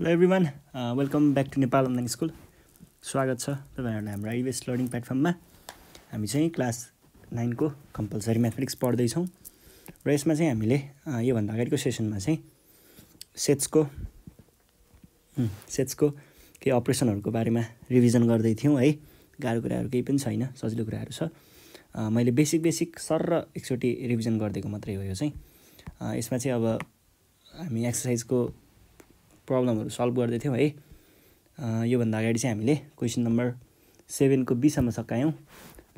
Hello everyone welcome back to Nepal online school स्वागत छ तपाईँहरूलाई हाम्रो आइबिएस लर्निङ प्लेटफर्ममा हामी चाहिँ क्लास नाइनको कम्पलसरी म्याथमेटिक्स पढ्दैछौँ र यसमा चाहिँ हामीले योभन्दा अगाडिको सेसनमा चाहिँ सेट्सको सेट्सको केही अपरेसनहरूको बारेमा रिभिजन गर्दै थियौँ है गाह्रो कुराहरू केही पनि छैन सजिलो कुराहरू छ मैले बेसिक बेसिक सर र एकचोटि रिभिजन गरिदिएको मात्रै हो यो चाहिँ यसमा चाहिँ अब हामी एक्सर्साइजको प्रब्लमहरू सल्भ गर्दै थियौँ है योभन्दा अगाडि चाहिँ हामीले क्वेसन नम्बर सेभेनको बिसम्म सकायौँ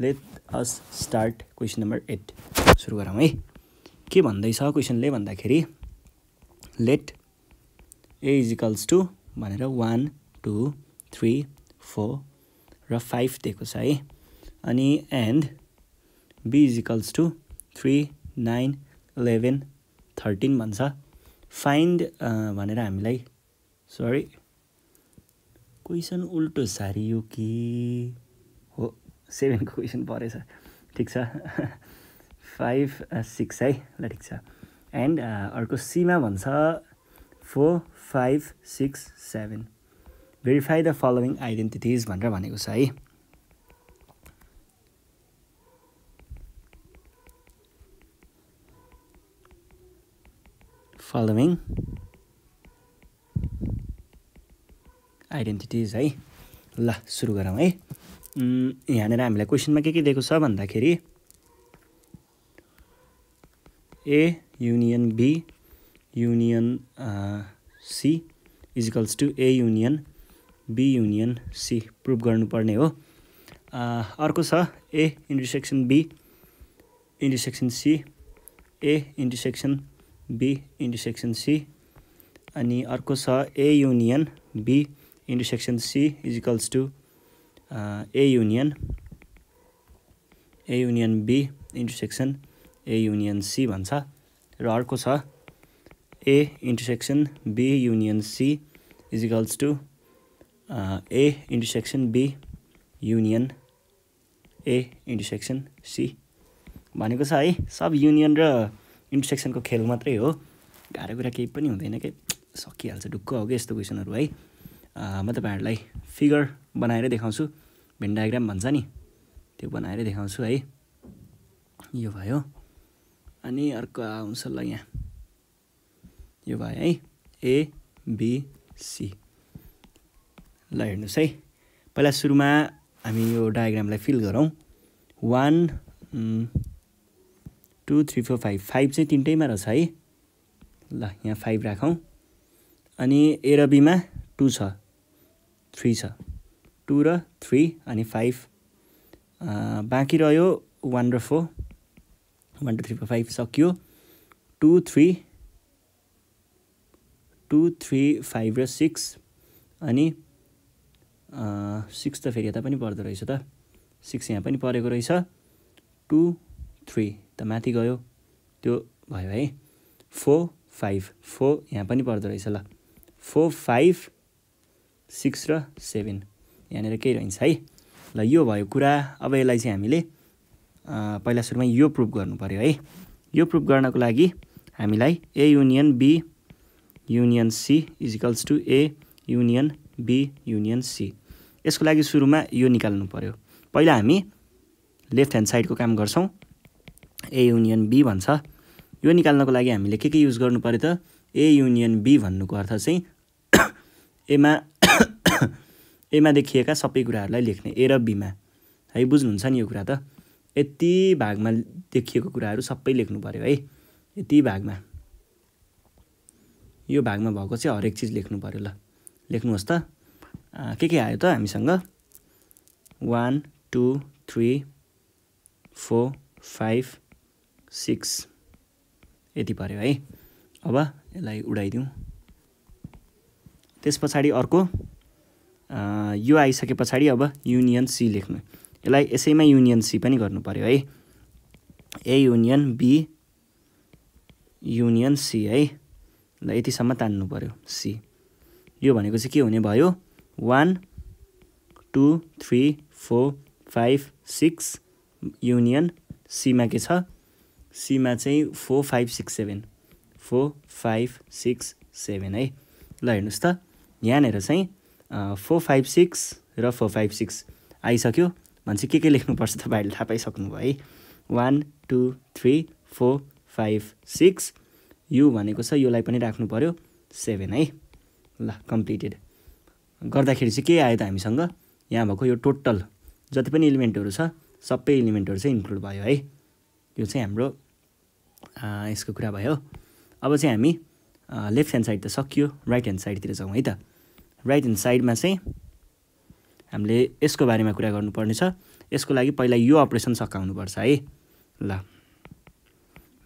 let us start question number eight सुरु गरौँ है के भन्दैछ क्वेसनले भन्दाखेरि लेट ए इजिकल्स टु भनेर वान टू थ्री फोर र फाइभ दिएको छ है अनि and B equals to three nine eleven thirteen भन्छ फाइन्ड भनेर हामीलाई सरी क्वेसन उल्टो सारियो कि हो सेभेनको क्वेसन परेछ ठिक छ फाइभ सिक्स uh, है ल ठिक छ एन्ड uh, अर्को सीमा भन्छ four five six seven verify the following identities भनेर भनेको छ है फलोइङ आइडेन्टिटिज है ल सुरु गरौँ है यहाँनिर हामीलाई क्वेसनमा के के दिएको छ भन्दाखेरि A union B union C equals to A union B union C prove गर्नुपर्ने हो अर्को छ A intersection B intersection C A intersection B intersection C अनि अर्को छ A union B intersection C equals to A union A union B intersection A union C भन्छ र अर्को छ A intersection B union C equals to A intersection B union A intersection C भनेको छ है सब युनियन र इन्टरसेक्सनको खेल मात्रै हो गाह्रो कुरा केही पनि हुँदैन के सकिहाल्छ ढुक्क हो कि यस्तो क्वेसनहरू है म तपाईँहरूलाई फिगर बनाएर देखाउँछु भेन डायग्राम भन्छ नि त्यो बनाएरै देखाउँछु है यो भयो अनि अर्को आउँछ ल यहाँ यो भयो है ए बी सी ल हेर्नुहोस् है पहिला सुरुमा हामी यो डायग्रामलाई फिल गरौँ one two three four five five चाहिँ तिनटैमा रहेछ है ल यहाँ फाइभ राखौँ अनि ए र बीमा टू छ थ्री छ टु र थ्री अनि फाइभ uh, बाँकी रह्यो वान र four one two three four five सकियो two three two three five र सिक्स अनि सिक्स uh, त फेरि यता पनि पर्दो रहेछ त सिक्स यहाँ पनि परेको रहेछ टु थ्री त माथि गयो त्यो भयो है फोर फाइभ फोर यहाँ पनि पर्दो रहेछ ल फोर फाइभ सिक्स र सेभेन यहाँनिर केही रहन्छ है ल यो भयो कुरा अब यसलाई चाहिँ हामीले पहिला सुरुमा यो प्रुभ गर्नु पऱ्यो है यो प्रुभ गर्नको लागि हामीलाई A union B union C equals to A union B union C यसको लागि सुरुमा यो निकाल्नु पऱ्यो पहिला हामी लेफ्ट ह्यान्ड साइडको काम गर्छौँ ए युनियन बी भन्छ यो निकाल्नको लागि हामीले के के युज गर्नु पऱ्यो त ए युनियन बी भन्नुको अर्थ चाहिँ एमा एमा देखिएका सबै कुराहरूलाई लेख्ने ए र बीमा है बुझ्नुहुन्छ नि यो कुरा त यति भागमा देखिएको कुराहरू सबै लेख्नु पऱ्यो है यति भागमा यो भागमा भएको चाहिँ हरेक चिज लेख्नु पऱ्यो ल लेख्नुहोस् त के के आयो त हामीसँग one two three four five six यति पऱ्यो है अब यसलाई उडाइदिउँ त्यस पछाडि अर्को यो आइसके पछाडि अब युनियन सी लेख्नु यसलाई यसैमा युनियन सी पनि गर्नु पऱ्यो है A union B union C है ल यतिसम्म तान्नु पऱ्यो सी यो भनेको चाहिँ के हुने भयो one two three four five six union सीमा के छ सीमा चाहिँ four five six seven four five six seven है ल हेर्नुहोस् त यहाँनिर चाहिँ फोर फाइभ सिक्स र फोर फाइभ सिक्स आइसक्यो चाहिँ के के लेख्नुपर्छ तपाईँहरूले थाहा पाइसक्नुभयो है one two three four five six U भनेको छ योलाई पनि राख्नु पऱ्यो सेभेन है ल कम्प्लिटेड गर्दाखेरि चाहिँ के आयो त हामीसँग यहाँ भएको यो टोटल जति पनि इलिमेन्टहरू छ सबै इलिमेन्टहरू चाहिँ इन्क्लुड भयो है यो चाहिँ हाम्रो यसको कुरा भयो अब चाहिँ हामी लेफ्ट ह्यान्ड साइड त सकियो राइट ह्यान्ड साइडतिर जाउँ है त राइट ह्यान्ड साइडमा चाहिँ हामीले यसको बारेमा कुरा गर्नुपर्नेछ यसको लागि पहिला यो अपरेसन सकाउनुपर्छ है ल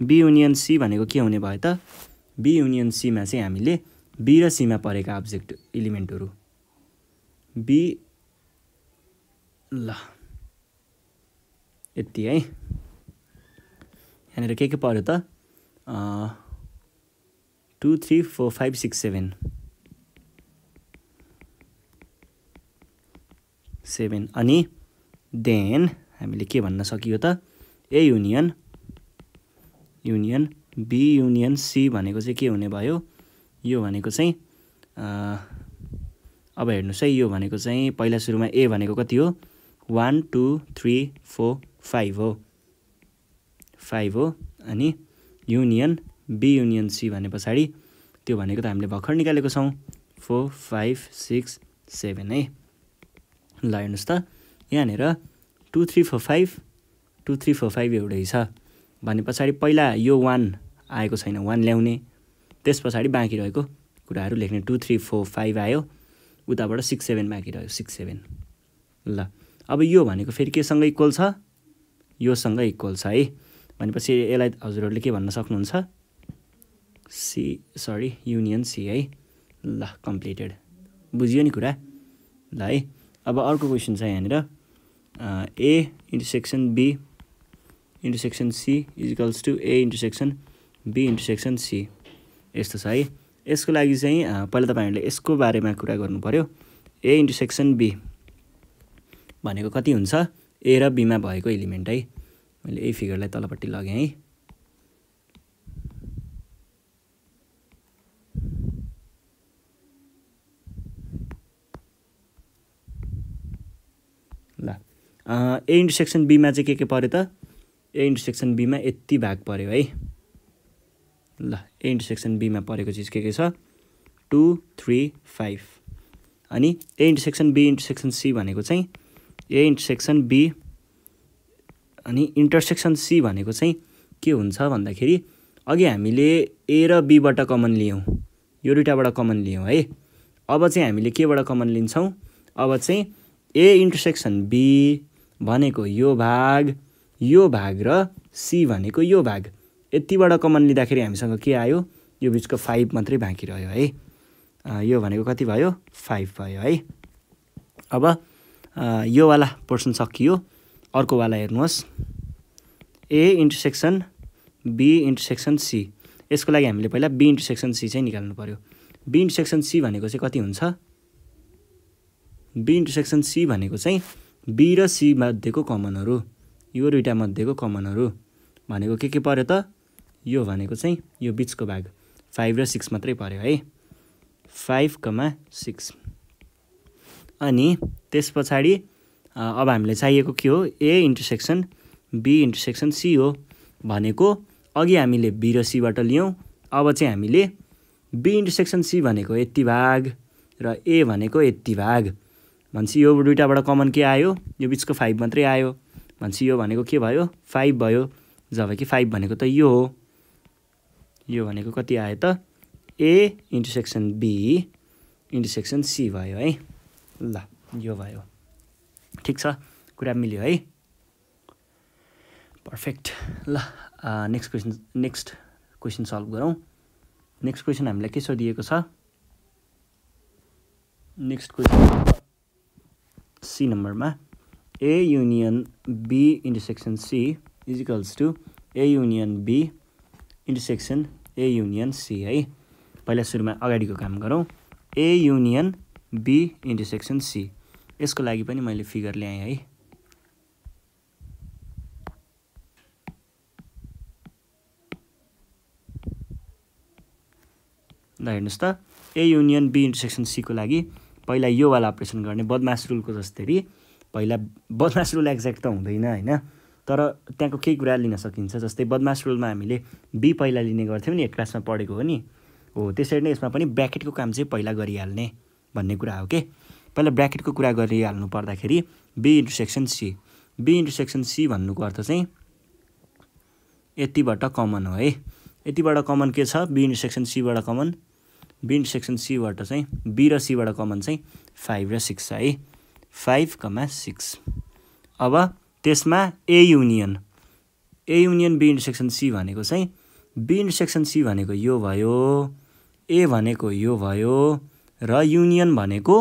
बी युनियन सी भनेको के हुने भयो त बी युनियन सीमा चाहिँ हामीले बी र सीमा परेका अब्जेक्ट इलिमेन्टहरू बी ल यति है यहाँनिर के के पऱ्यो त two three four five six seven seven अनि देन हामीले के भन्न सकियो त A union union B union C भनेको चाहिँ के हुने भयो यो भनेको चाहिँ अब हेर्नुहोस् है यो भनेको चाहिँ पहिला सुरुमा ए भनेको कति हो one two three four five हो फाइभ हो अनि युनियन बी युनियन सी भने पछाडि त्यो भनेको त हामीले भर्खर निकालेको छौँ फोर फाइभ सिक्स सेभेन है ल हेर्नुहोस् त यहाँनिर two three four five two three four five एउटै छ भने पछाडि पहिला यो वान आएको छैन वान ल्याउने त्यस पछाडि बाँकी रहेको कुराहरू लेख्ने टु थ्री फोर फाइभ आयो उताबाट सिक्स सेभेन बाँकी रह्यो सिक्स सेभेन ल अब यो भनेको फेरि केसँग इक्वल छ योसँग इक्वल छ है भनेपछि यसलाई हजुरहरूले के भन्न सक्नुहुन्छ सी सरी युनियन सी है ल कम्प्लिटेड बुझियो नि कुरा ल है अब अर्को क्वेसन छ यहाँनिर A intersection B intersection C equals to A intersection B intersection C यस्तो छ है यसको लागि चाहिँ पहिला तपाईँहरूले यसको बारेमा कुरा गर्नु पऱ्यो ए इन्टरसेक्सन बी भनेको कति हुन्छ ए र बीमा भएको एलिमेन्ट है मैले यही फिगरलाई तलपट्टि लगेँ है ए इन्टु सेक्सन बीमा चाहिँ के के पऱ्यो त ए इन्टु सेक्सन बीमा यति भाग पऱ्यो है ल ए इन्टु सेक्सन बीमा परेको चिज के के छ टु थ्री फाइभ अनि A intersection B intersection C भनेको चाहिँ ए इन्टु सेक्सन बी अनि इन्टरसेक्सन सी भनेको चाहिँ के हुन्छ भन्दाखेरि अघि हामीले ए र बीबाट कमन लियौँ यो दुइटाबाट कमन लियौँ है अब चाहिँ हामीले केबाट कमन लिन्छौँ अब चाहिँ ए इन्टरसेक्सन बी भनेको यो भाग यो भाग र सी भनेको यो भाग यतिबाट कमन लिँदाखेरि हामीसँग के आयो यो बिचको फाइभ मात्रै बाँकी रह्यो है यो भनेको कति भयो फाइभ भयो है अब योवाला पोर्सन सकियो अर्कोवाला हेर्नुहोस् A intersection B intersection C यसको लागि हामीले पहिला बी इन्टरसेक्सन सी चाहिँ निकाल्नु पऱ्यो बी इन्टरसेक्सन सी भनेको चाहिँ कति हुन्छ बी इन्टरसेक्सन सी भनेको चाहिँ बी र सी मध्येको कमनहरू यो दुइटा मध्येको कमनहरू भनेको के के पऱ्यो त यो भनेको चाहिँ यो बिचको भाग फाइभ र सिक्स मात्रै पऱ्यो है फाइभ कमा सिक्स अनि त्यस पछाडि अब हामीलाई चाहिएको के हो A intersection B intersection C हो भनेको अघि हामीले बी र सीबाट लियौँ अब चाहिँ हामीले बी इन्टरसेक्सन सी भनेको यति भाग र ए भनेको यति भाग भनेपछि यो दुइटाबाट कमन के आयो यो बिचको फाइभ मात्रै आयो भनेपछि यो भनेको के भयो फाइभ भयो जब कि फाइभ भनेको त यो हो यो भनेको कति आयो त A intersection B intersection C भयो है ल यो भयो ठिक छ कुरा मिल्यो है पर्फेक्ट ल next question next question solve गरौँ नेक्स्ट क्वेसन हामीलाई के सोधिएको छ नेक्स्ट क्वेसन सी नंबर में A union B intersection C equals to A union B intersection A union C सुरू में अगड़ी को काम करूँ A union B intersection C इसको मैं फिगर लिया हाई हेन ए यूनियन बी सी को लगी पहिला योवाला अपरेसन गर्ने बदमास रुलको जस्तै पहिला बदमास रुल एक्ज्याक्ट त हुँदैन होइन तर त्यहाँको केही कुरा लिन सकिन्छ जस्तै बदमास रुलमा हामीले बी पहिला लिने गर्थ्यौँ नि एक क्लासमा पढेको हो नि हो त्यसरी नै यसमा पनि ब्राकेटको काम चाहिँ पहिला गरिहाल्ने भन्ने कुरा हो कि पहिला ब्राकेटको कुरा गरिहाल्नु पर्दाखेरि B intersection C B intersection C भन्नुको अर्थ चाहिँ यतिबाट कमन हो है यतिबाट कमन के छ बी इन्टरसेक्सन सीबाट कमन विन्ड सेक्सन सीबाट चाहिँ बी र सीबाट कमन चाहिँ फाइभ र सिक्स छ है फाइभ कमा सिक्स अब त्यसमा A union A union B intersection C भनेको चाहिँ बी इन्टरसेक्सन सी भनेको यो भयो ए भनेको यो भयो र युनियन भनेको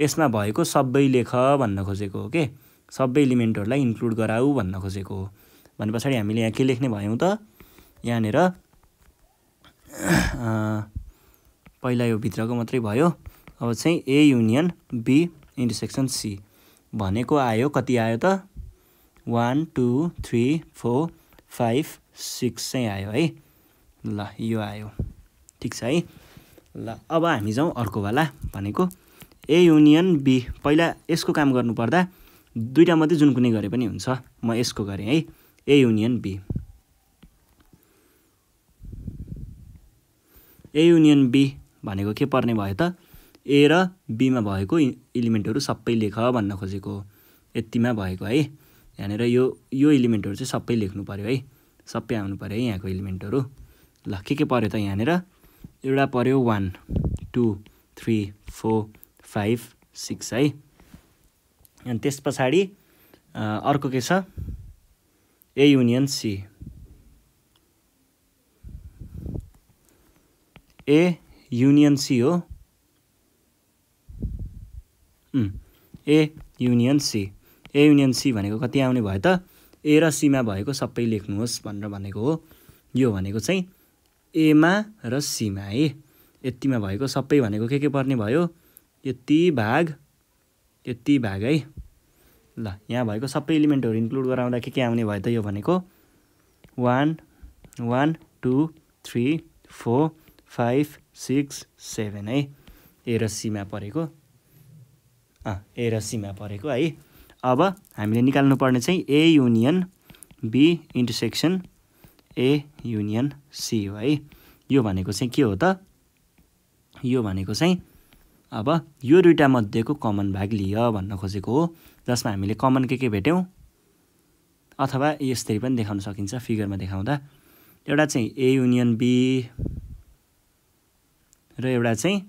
यसमा भएको सबै लेख भन्न खोजेको हो के सबै इलिमेन्टहरूलाई इन्क्लुड गराऊ भन्न खोजेको हो भने पछाडि हामीले यहाँ के लेख्ने भयौँ त यहाँनिर पहिला यो भित्रको मात्रै भयो अब चाहिँ A union B intersection C भनेको आयो कति आयो त one two three four five six चाहिँ आयो है ल यो आयो ठिक छ है ल अब हामी जाउँ अर्कोवाला भनेको ए युनियन बी पहिला यसको काम गर्नुपर्दा दुइटा मात्रै जुन कुनै गरे पनि हुन्छ म यसको गरेँ है A union B A union B भनेको के पर्ने भयो त ए र बीमा भएको इलिमेन्टहरू सबै लेख भन्न खोजेको यतिमा भएको है यहाँनिर यो यो इलिमेन्टहरू चाहिँ सबै लेख्नु पऱ्यो है सबै आउनु पऱ्यो है यहाँको इलिमेन्टहरू ल के के पऱ्यो त यहाँनिर एउटा पऱ्यो one two three four five six है अनि त्यस पछाडि अर्को के छ A union C A union C हो A union C A union C भनेको कति आउने भयो त ए र सीमा भएको सबै लेख्नुहोस् भनेर भनेको हो यो भनेको चाहिँ एमा र सीमा है यतिमा भएको सबै भनेको के के पर्ने भयो यति भाग यति भाग है ल यहाँ भएको सबै इलिमेन्टहरू इन्क्लुड गराउँदा के के आउने भयो त यो भनेको one one two three four five six seven है ए र सीमा परेको अँ ए र सीमा परेको है अब हामीले निकाल्नुपर्ने चाहिँ A union B intersection A union C हो है यो भनेको चाहिँ के हो त यो भनेको चाहिँ अब यो दुइटा मध्येको कमन भाग लिय भन्न खोजेको हो जसमा हामीले कमन के के भेट्यौँ अथवा यसरी पनि देखाउन सकिन्छ फिगरमा देखाउँदा एउटा चाहिँ ए युनियन बी र एउटा चाहिँ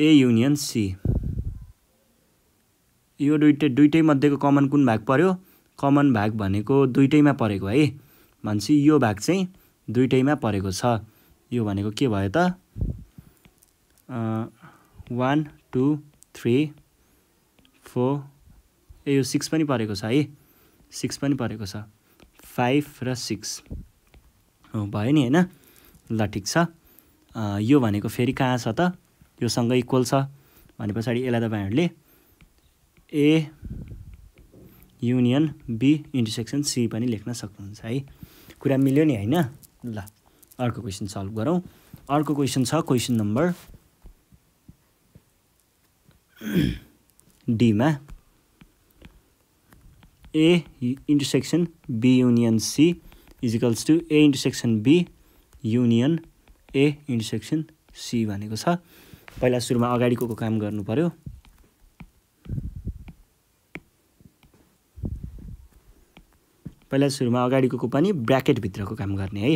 ए युनियन सी यो दुइटै दुइटै मध्येको कमन कुन भाग पर्यो कमन भाग भनेको दुइटैमा परेको है भनेपछि यो भाग चाहिँ दुइटैमा परेको छ यो भनेको के भयो त वान टू थ्री फोर ए यो सिक्स पनि परेको छ है सिक्स पनि परेको छ फाइभ र सिक्स भयो नि होइन ल ठिक छ यो भनेको फेरि कहाँ छ त योसँग इक्वल छ भने पछाडि यसलाई तपाईँहरूले A union B intersection C पनि लेख्न सक्नुहुन्छ है कुरा मिल्यो नि होइन ल अर्को क्वेसन सल्भ गरौँ अर्को क्वेसन छ क्वेसन नम्बर डीमा A intersection B union C equals to A intersection B union A intersection C भनेको छ पहिला सुरुमा अगाडिको काम गर्नु पर्यो पहिला सुरुमा अगाडिको पनि ब्राकेटभित्रको काम गर्ने है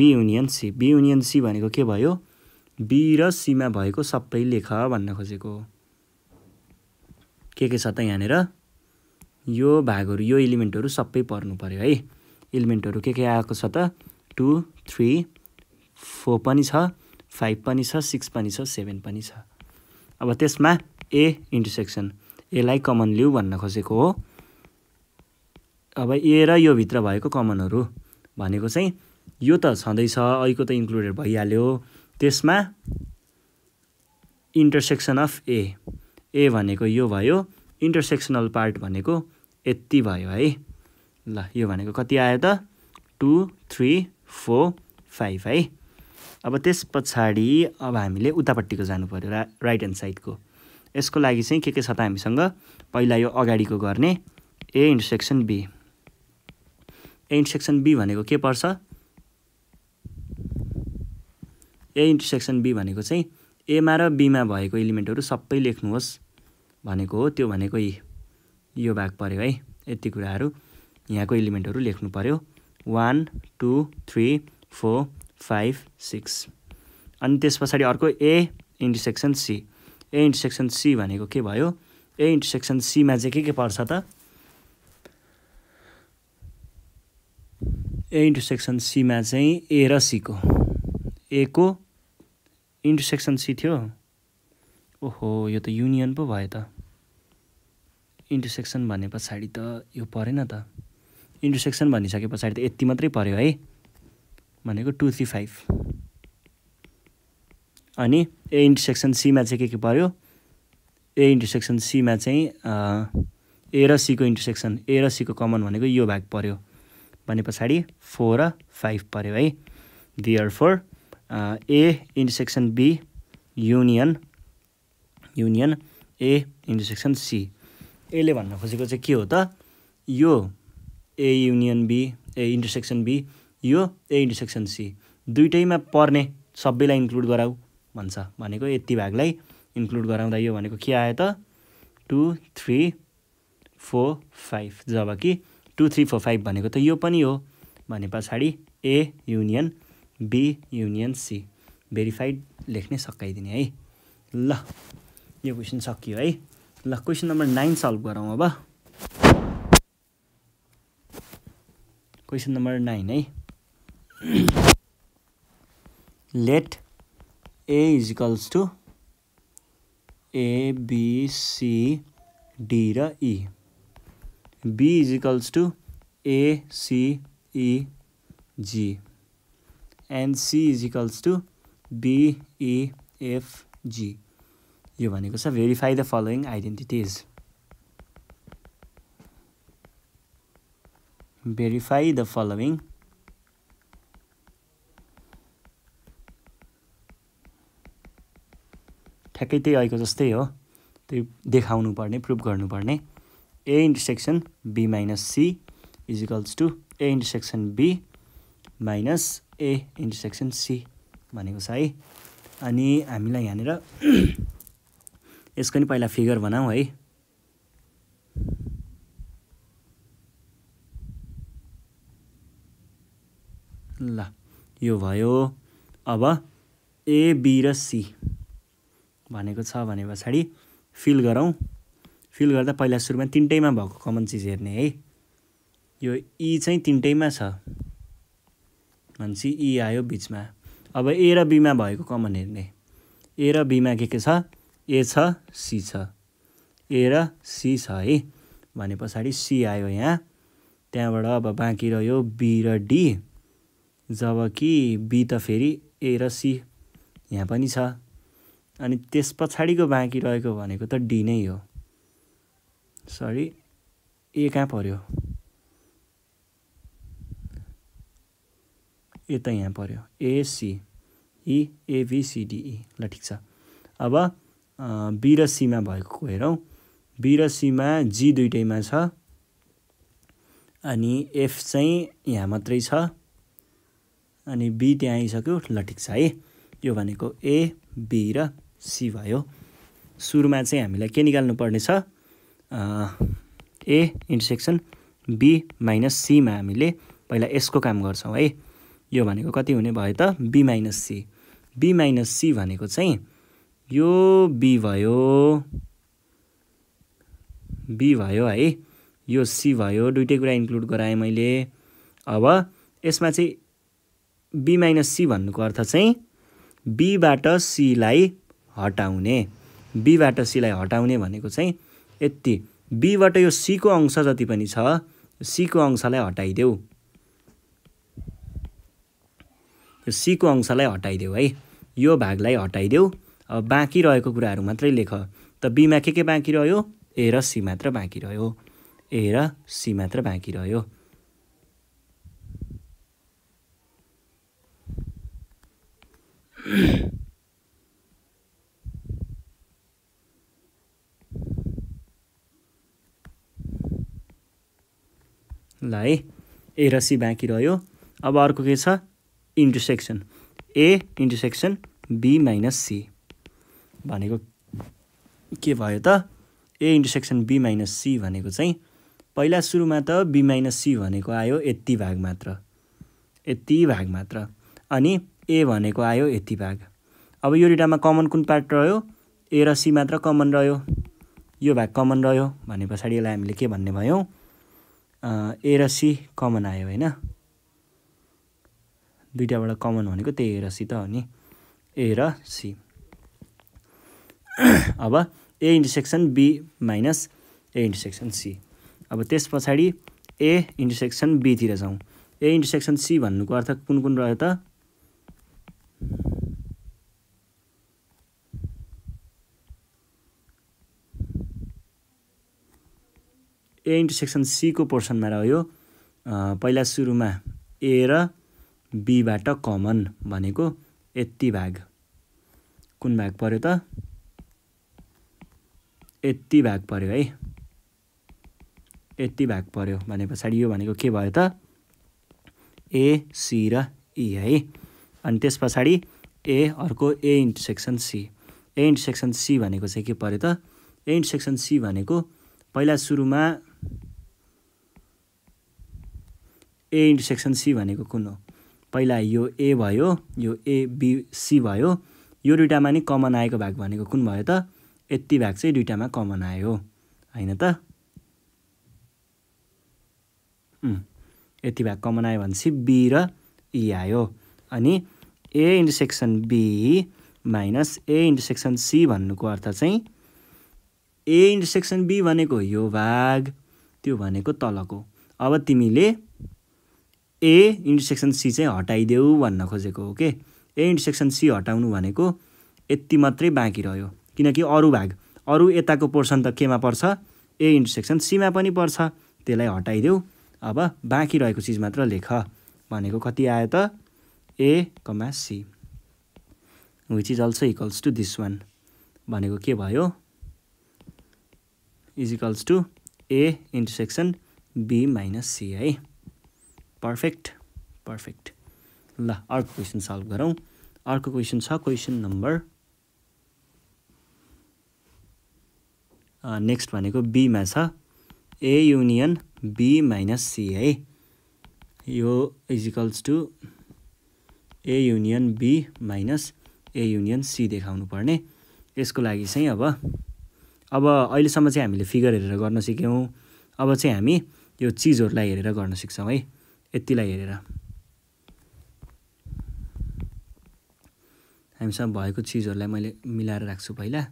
B union C B union C भनेको के भयो बी र सीमा भएको सबै लेख भन्न खोजेको के के छ त यहाँनिर यो भागहरू यो इलिमेन्टहरू सबै पर्नु पऱ्यो है इलिमेन्टहरू के के आएको छ त टू थ्री फोर पनि छ फाइभ पनि छ सिक्स पनि छ सेभेन पनि छ अब त्यसमा ए इन्टरसेक्सन एलाई कमन लिऊ भन्न खोजेको हो अब ए र यो भित्र भएको कमनहरू भनेको चाहिँ यो त छँदैछ अहिको त इन्क्लुडेड भइहाल्यो त्यसमा इन्टरसेक्सन अफ ए ए भनेको यो भयो इन्टरसेक्सनल पार्ट भनेको यति भयो है ल यो भनेको कति आयो त टु थ्री फोर फाइभ है अब त्यस पछाडि अब हामीले उतापट्टिको जानु पऱ्यो रा राइट ह्यान्ड साइडको यसको लागि चाहिँ के के छ त हामीसँग पहिला यो अगाडिको गर्ने A intersection B A intersection B भनेको के पर्छ ए इन्टरसेक्सन बी भनेको चाहिँ एमा र बीमा भएको इलिमेन्टहरू सबै लेख्नुहोस् भनेको हो त्यो भनेको यो भाग पऱ्यो है यति कुराहरू यहाँको इलिमेन्टहरू लेख्नु पऱ्यो one two three four five six अनि त्यस पछाडि अर्को A intersection C A intersection C भनेको के भयो ए इन्टरसेक्सन सीमा चाहिँ के के पर्छ त ए इन्टरसेक्सन सीमा चाहिँ ए र सीको ए को इन्टरसेक्सन सी थियो ओहो यो त युनियन पो भयो त इन्टरसेक्सन भने पछाडि त यो परेन त इन्टरसेक्सन भनिसके पछाडि त यति मात्रै पऱ्यो है भनेको टु थ्री फाइभ अनि ए इन्टरसेक्सन सीमा चाहिँ के के पऱ्यो ए इन्टरसेक्सन सीमा चाहिँ ए र सीको इन्टरसेक्सन ए र सीको कमन भनेको यो भाग पऱ्यो भने पछाडि फोर र फाइभ पऱ्यो है therefore A intersection B union union A intersection C एले भन्न खोजेको चाहिँ के हो त यो A union B A intersection B यो ए इन्टरसेक्सन सी दुइटैमा पर्ने सबैलाई इन्क्लुड गराऊ भन्छ भनेको यति भागलाई इन्क्लुड गराउँदा यो भनेको के आयो त टु थ्री फोर फाइभ जब कि टु थ्री फोर फाइभ भनेको त यो पनि हो भने पछाडि A union B union C verified लेख्ने सकाइदिने है ल यो क्वेसन सकियो है ल क्वेसन नम्बर नाइन सल्भ गरौँ अब क्वेसन नम्बर नाइन है let A equals to A B C D र ई B equals to A C E G and C equals to B E F G यो भनेको छ verify the following identities verify the following ठ्याक्कै त्यही आएको जस्तै हो त्यही देखाउनु पर्ने प्रुभ गर्नुपर्ने A intersection B minus C equals to A intersection B minus A intersection C भनेको छ है अनि हामीलाई यहाँनिर यसको नि पहिला फिगर बनाऊ है ल यो भयो अब ए बी र सी भनेको छ भने पछाडि फिल गरौँ फिल गर्दा पहिला सुरुमा तिनटैमा भएको कमन चिज हेर्ने है यो ई e चाहिँ तिनटैमा छ भनेपछि ई e आयो बिचमा अब ए र बीमा भएको कमन हेर्ने ए र बीमा के के छ ए छ सी छ ए र सी छ है भने पछाडि सी आयो यहाँ त्यहाँबाट अब बाँकी रह्यो बी र डी जब कि बी त फेरि ए र सी यहाँ पनि छ अनि त्यस पछाडिको बाँकी रहेको भनेको त डी नै हो सरी ए कहाँ पऱ्यो ए त यहाँ पऱ्यो एसी एबिसिडिई ल ठिक छ अब बी र सीमा भएको हेरौँ बी र सीमा जी दुइटैमा छ अनि एफ चाहिँ यहाँ मात्रै छ अनि बी त्यहाँ आइसक्यो ल ठिक छ है यो भनेको ए बी र सी भयो सुरुमा चाहिँ हामीलाई के निकाल्नु पर्नेछ ए इन्टरसेक्सन बी माइनस सीमा हामीले पहिला यसको काम गर्छौँ है यो भनेको कति हुने भयो त B minus C B minus C भनेको चाहिँ यो बी भयो बी भयो है यो सी भयो दुइटै कुरा इन्क्लुड गराएँ मैले अब यसमा चाहिँ बी माइनस सी भन्नुको अर्थ चाहिँ बीबाट सीलाई हटाउने बीबाट सीलाई हटाउने भनेको चाहिँ यति बीबाट यो सीको अंश जति पनि छ सीको अंशलाई हटाइदेऊ यो सीको अंशलाई हटाइदेऊ है यो भागलाई हटाइदेऊ अब बाँकी रहेको कुराहरू मात्रै लेख त बीमा के के बाँकी रह्यो ए र सी मात्र बाँकी रह्यो ए र सी मात्र बाँकी रह्यो ल है ए र सी बाँकी रह्यो अब अर्को के छ intersection A intersection B minus C भनेको के भयो त A intersection B minus C भनेको चाहिँ पहिला सुरुमा त बी माइनस सी भनेको आयो यति भाग मात्र यति भाग मात्र अनि ए भनेको आयो यति भाग अब यो दुइटामा कमन कुन पार्ट रह्यो ए र सी मात्र कमन रह्यो यो भाग कमन रह्यो भने पछाडि यसलाई हामीले के भन्ने भयौँ ए र सी कमन आयो होइन दुइटाबाट कमन भनेको त्यही ए र सी त हो नि ए र सी अब A intersection B minus A intersection C अब त्यस पछाडि ए इन्टरसेक्सन बीतिर जाउँ ए इन्टरसेक्सन सी भन्नुको अर्थ कुन कुन रह्यो त ए इन्टु सेक्सन सीको पोर्सनमा रह्यो पहिला सुरुमा ए र बीबाट कमन भनेको यति भाग कुन भाग पर्यो त यति भाग पर्यो है यति भाग पर्यो भने पछाडि यो भनेको के भयो त ए सी र ई e है अनि त्यस पछाडि ए अर्को A intersection C A intersection C भनेको चाहिँ के पर्यो त ए इन्टु सेक्सन सी भनेको पहिला सुरुमा ए इन्टरसेक्सन सी भनेको कुन हो पहिला यो ए भयो यो ए बी सी भयो यो दुइटामा नि कमन आएको भाग भनेको कुन भयो त यति भाग चाहिँ दुइटामा कमन आयो होइन त यति भाग कमन आयो भनेपछि बी र ई e आयो अनि A intersection B minus A intersection C भन्नुको अर्थ चाहिँ ए इन्टरसेक्सन बी भनेको यो भाग त्यो भनेको तलको अब तिमीले ए इन्टरसेक्सन सी चाहिँ हटाइदेऊ भन्न खोजेको हो कि ए इन्टरसेक्सन सी हटाउनु भनेको यति मात्रै बाँकी रह्यो किनकि अरू भाग अरू यताको पोर्सन त केमा पर्छ ए इन्टरसेक्सन सीमा पनि पर्छ त्यसलाई हटाइदेऊ अब बाँकी रहेको चिज मात्र लेख भनेको कति आयो त A comma C which is also equals to this one भनेको के भयो is equals to A intersection B minus C है पर्फेक्ट पर्फेक्ट ल अर्को क्वेसन सल्भ गरौँ अर्को क्वेसन छ क्वेसन नम्बर नेक्स्ट भनेको बीमा छ A union B minus C है यो equals to A union B minus A union C देखाउनु पर्ने यसको लागि चाहिँ अब अब अहिलेसम्म चाहिँ हामीले फिगर हेरेर गर्न सिक्यौँ अब चाहिँ हामी यो चिजहरूलाई हेरेर गर्न सिक्छौँ है यतिलाई हेरेर हामीसँग भएको चिजहरूलाई मैले मिलाएर राख्छु पहिला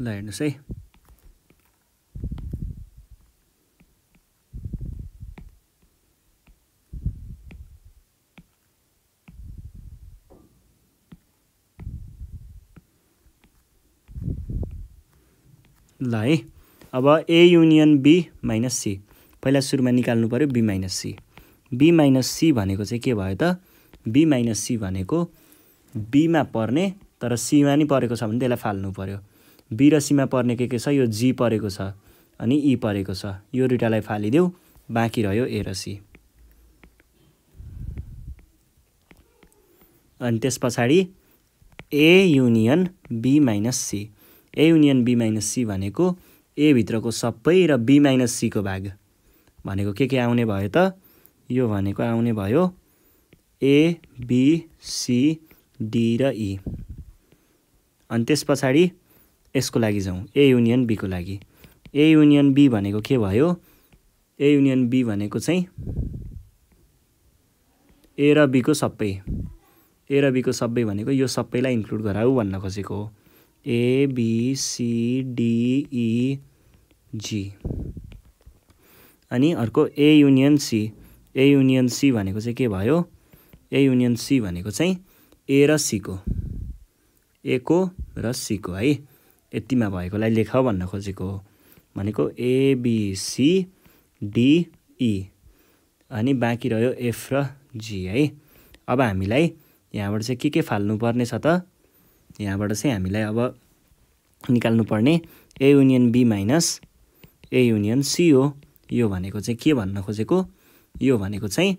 ल हेर्नुहोस् है ल है अब A union B minus C पहिला सुरुमा निकाल्नु पऱ्यो B minus C B minus C भनेको चाहिँ के भयो त बी माइनस सी भनेको बीमा पर्ने तर सीमा नि परेको छ भने त्यसलाई फाल्नु पऱ्यो बी र सीमा पर्ने के के छ यो जी परेको छ अनि ई e परेको छ यो दुइटालाई फालिदेऊ बाँकी रह्यो ए र सी अनि त्यस पछाडि A union B minus C A union B minus C भनेको एभित्रको सबै र बी माइनस सीको भाग भनेको के के आउने भयो त यो भनेको आउने भयो ए बी सी डी र ई अनि त्यस पछाडि यसको लागि जाउँ ए युनियन बीको लागि ए युनियन बी भनेको के भयो ए युनियन बी भनेको चाहिँ ए र बीको सबै ए र बीको सबै भनेको यो सबैलाई इन्क्लुड गराऊ भन्न खोजेको हो A B C D E G अनि अर्को A union C A union C भनेको चाहिँ के भयो ए युनियन सी भनेको चाहिँ ए र सीको ए को र सीको है यतिमा भएकोलाई लेख भन्न खोजेको हो भनेको एबिसी डिई e। अनि बाँकी रह्यो एफ र जी है अब हामीलाई यहाँबाट चाहिँ के के फाल्नुपर्ने छ त यहाँबाट चाहिँ हामीलाई अब निकाल्नुपर्ने A union B minus A union C हो यो भनेको चाहिँ के भन्न खोजेको यो भनेको चाहिँ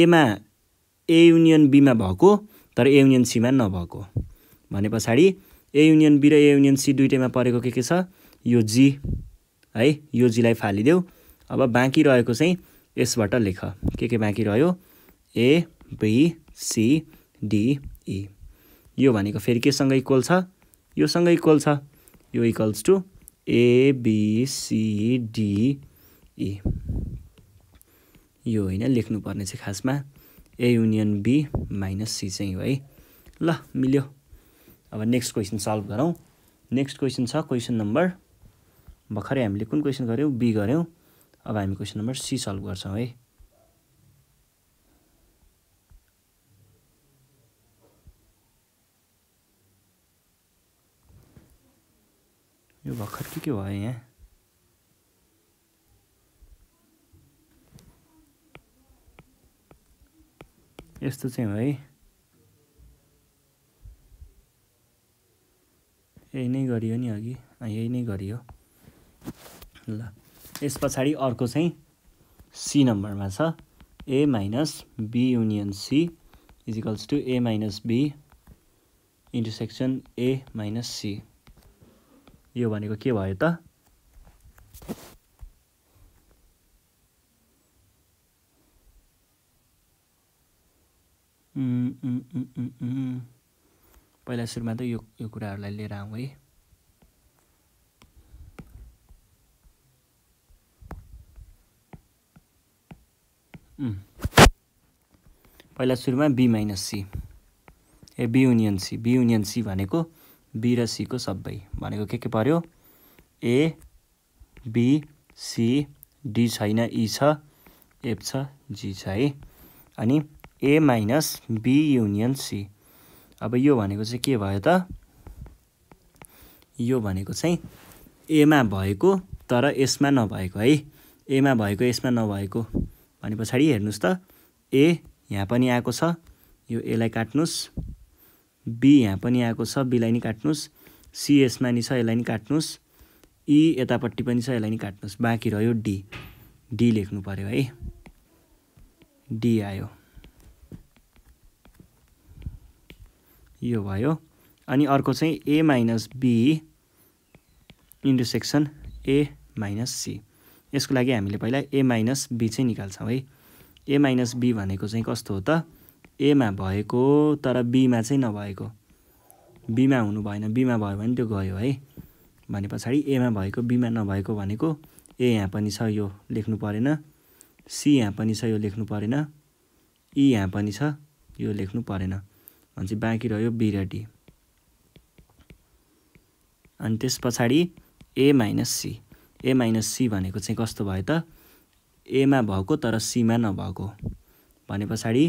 एमा ए युनियन बीमा भएको तर ए युनियन सीमा नभएको भने पछाडि ए युनियन बी र ए युनियन सी दुइटैमा परेको के के छ यो जी है यो जीलाई फालिदेऊ अब बाँकी रहेको चाहिँ यसबाट लेख के के बाँकी रह्यो A B C D E यो भनेको फेरि केसँग इक्वल छ योसँग इक्वल छ यो इक्वल्स टु एबिसिडिई e. यो होइन लेख्नुपर्ने चाहिँ खासमा A union B minus C चाहिँ हो है ल मिल्यो अब नेक्स्ट क्वेसन सल्भ गरौँ नेक्स्ट क्वेसन छ क्वेसन नम्बर भर्खरै हामीले कुन क्वेसन गऱ्यौँ बी गऱ्यौँ अब हामी क्वेसन नम्बर सी सल्भ गर्छौँ है भर्खर के के भयो यहाँ यस्तो चाहिँ हो है यही नै गरियो नि अघि यही नै गरियो ल यस पछाडि अर्को चाहिँ सी नम्बरमा छ A minus B union C equals to A minus B intersection A minus C यो भनेको के भयो त पहिला सुरुमा त यो यो कुराहरूलाई लिएर आउँ है पहिला सुरुमा B minus C A B union C B union C भनेको बी र सीको सबै भनेको के के पर्यो ए बी सी डी छैन ई e छ एफ छ जी छ है अनि A minus B union C अब यो भनेको चाहिँ के भयो त यो भनेको चाहिँ एमा भएको तर यसमा नभएको है एमा भएको यसमा नभएको भने पछाडि हेर्नुहोस् त ए यहाँ पनि आएको छ यो एलाई काट्नुहोस् बी यहाँ पनि आएको छ बीलाई नि काट्नुहोस् सी यसमा नि छ यसलाई नि काट्नुहोस् ई e यतापट्टि पनि छ यसलाई नि काट्नुहोस् बाँकी रह्यो डी डी लेख्नु पऱ्यो है डी आयो यो भयो अनि अर्को चाहिँ A minus B intersection A minus C यसको लागि हामीले पहिला ए माइनस बी चाहिँ निकाल्छौँ है ए माइनस बी भनेको चाहिँ कस्तो हो त एमा भएको तर बीमा चाहिँ नभएको बिमा हुनु भएन बिमा भयो भने त्यो गयो है भने पछाडि एमा भएको बिमा नभएको भनेको ए यहाँ पनि छ यो लेख्नु परेन सी यहाँ पनि छ यो लेख्नु परेन इ यहाँ पनि छ यो लेख्नु परेन भने चाहिँ बाँकी रह्यो बी र डी अनि त्यस पछाडि A minus C A minus C भनेको चाहिँ कस्तो भयो त एमा भएको तर सीमा नभएको भने पछाडि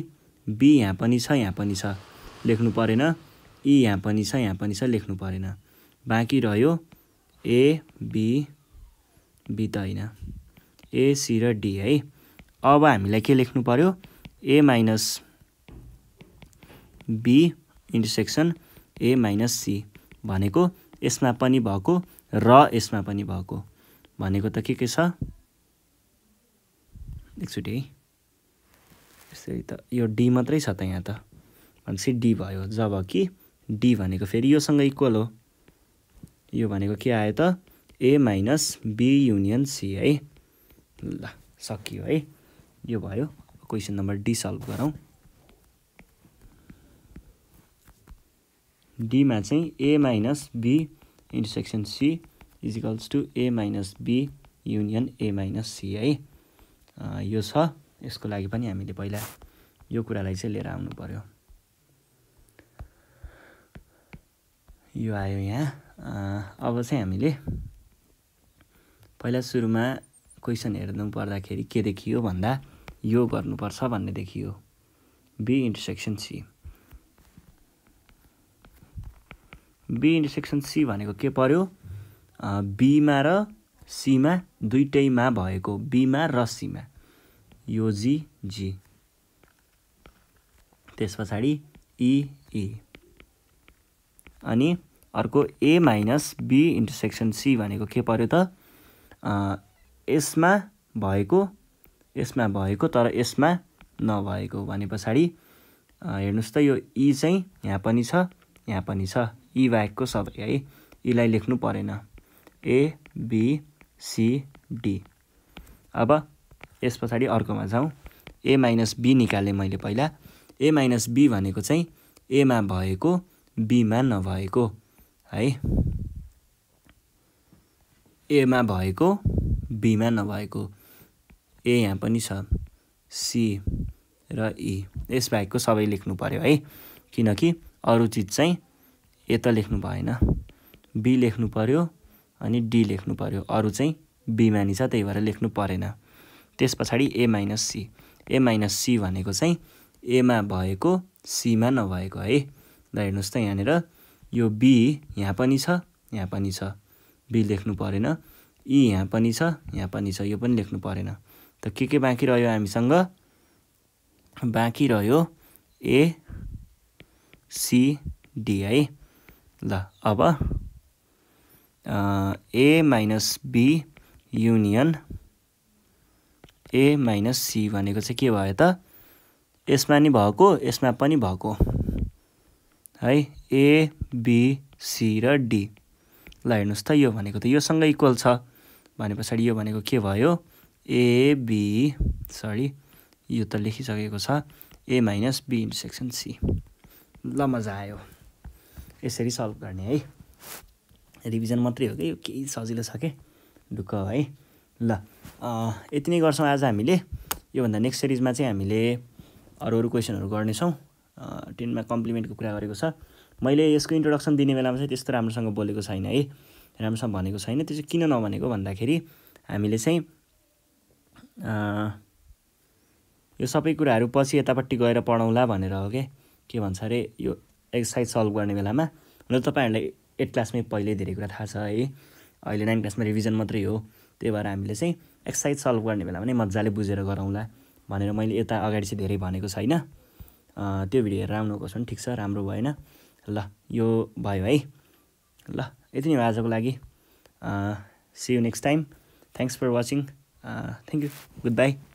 बी यहाँ पनि छ यहाँ पनि छ लेख्नु परेन इ यहाँ पनि छ यहाँ पनि छ लेख्नु परेन बाँकी रह्यो ए बी बी त होइन ए सी र डी है अब हामीलाई के लेख्नु पर्यो A minus B intersection A minus C भनेको यसमा पनि भएको र यसमा पनि भएको भनेको त के के छ एकचोटि है यसरी त यो डी मात्रै छ त यहाँ त भनेपछि डी भयो जब कि डी भनेको फेरि योसँग इक्वल हो यो भनेको के आयो त A minus B union C है ल सकियो है यो भयो क्वेसन नम्बर डी सल्भ गरौँ डीमा चाहिँ A minus B intersection C equals to A minus B union A minus C है यो छ यसको लागि पनि हामीले पहिला यो कुरालाई चाहिँ लिएर आउनु पऱ्यो यो आयो यहाँ अब चाहिँ हामीले पहिला सुरुमा क्वेसन हेर्नु पर्दाखेरि के देखियो भन्दा यो गर्नुपर्छ भन्ने देखियो B intersection C B intersection C भनेको के पर्यो बीमा र सीमा दुइटैमा भएको बीमा र सीमा यो जी जी त्यस पछाडि इई अनि अर्को A minus B intersection C भनेको के पऱ्यो त यसमा भएको यसमा भएको तर यसमा नभएको भने पछाडि हेर्नुहोस् त यो ई चाहिँ यहाँ पनि छ यहाँ पनि छ यी बाहेकको सबै है यीलाई लेख्नु परेन ए बी सी डी अब यस पछाडि अर्कोमा जाउँ ए माइनस बी निकालेँ मैले पहिला ए माइनस बी भनेको चाहिँ एमा भएको बीमा नभएको है एमा भएको बीमा नभएको ए यहाँ पनि छ सी र ई e। यसबाहेकको सबै लेख्नु पऱ्यो है किनकि अरू चिज चाहिँ यता लेख्नु भएन बी लेख्नु पऱ्यो अनि डी लेख्नु पऱ्यो अरू चाहिँ बिमानी छ त्यही भएर लेख्नु परेन त्यस पछाडि A minus C A minus C भनेको चाहिँ एमा भएको सीमा नभएको है ल हेर्नुहोस् त यहाँनिर यो बी यहाँ पनि छ यहाँ पनि छ बी लेख्नु परेन ई e यहाँ पनि छ यहाँ पनि छ यो पनि लेख्नु परेन त के के बाँकी रह्यो हामीसँग बाँकी रह्यो ए सी डी है ल अब A minus B union A minus C भनेको चाहिँ के भयो त यसमा नि भएको यसमा पनि भएको है ए बी सी र डी ल हेर्नुहोस् त यो भनेको त योसँग इक्वल छ भने पछाडि यो भनेको के भयो ए बी सरी यो त लेखिसकेको छ A minus B intersection C ल मजा आयो यसरी सल्भ गर्ने है रिभिजन मात्रै हो कि यो केही सजिलो छ कि ढुक्क है ल यति नै गर्छौँ आज हामीले योभन्दा नेक्स्ट सिरिजमा चाहिँ हामीले अरू अरू क्वेसनहरू गर्नेछौँ टेनमा कम्प्लिमेन्टको कुरा गरेको छ मैले यसको इन्ट्रोडक्सन दिने बेलामा चाहिँ त्यस्तो राम्रोसँग बोलेको छैन है राम्रोसँग भनेको छैन त्यो चाहिँ किन नभनेको भन्दाखेरि हामीले चाहिँ यो सबै कुराहरू पछि यतापट्टि गएर पढाउँला भनेर हो के के भन्छ अरे यो एक्सर्साइज सल्भ गर्ने बेलामा हुन त तपाईँहरूलाई एट क्लासमै पहिल्यै धेरै कुरा थाहा छ है अहिले नाइन क्लासमा रिभिजन मात्रै हो त्यही भएर हामीले चाहिँ एक्सर्साइज सल्भ गर्ने बेलामा नै मजाले बुझेर गरौँला भनेर मैले यता अगाडि चाहिँ धेरै भनेको छैन त्यो भिडियो हेरेर आउनुको छ भने ठिक छ राम्रो भएन ल यो भयो है ल यति नै हो आजको लागि see you next time thanks for watching thank you good by